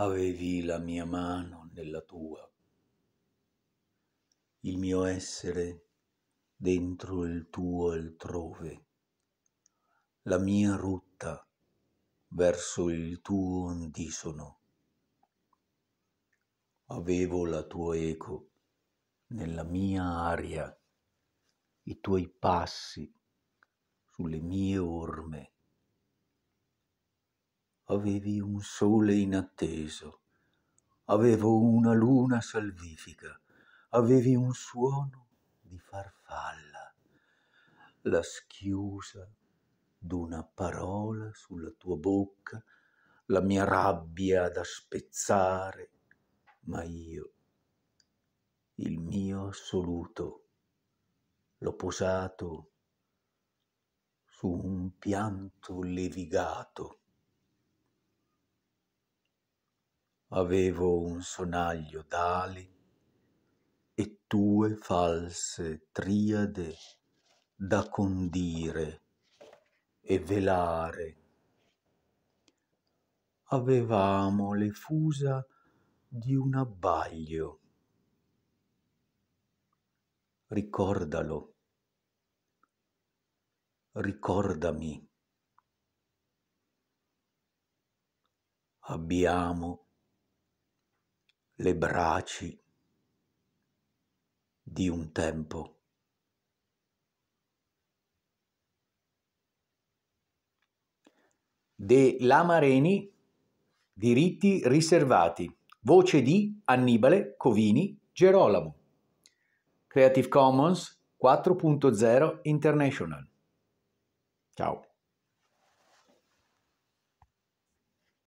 avevi la mia mano nella tua, il mio essere dentro il tuo altrove, la mia rotta verso il tuo ondisono. Avevo la tua eco nella mia aria, i tuoi passi sulle mie orme avevi un sole inatteso, avevo una luna salvifica, avevi un suono di farfalla, la schiusa d'una parola sulla tua bocca, la mia rabbia da spezzare, ma io, il mio assoluto, l'ho posato su un pianto levigato avevo un sonaglio d'ali e tue false triade da condire e velare. Avevamo le fusa di un abbaglio. Ricordalo, ricordami. Abbiamo le braci di un tempo. De Lamareni, diritti riservati. Voce di Annibale Covini Gerolamo. Creative Commons 4.0 International. Ciao.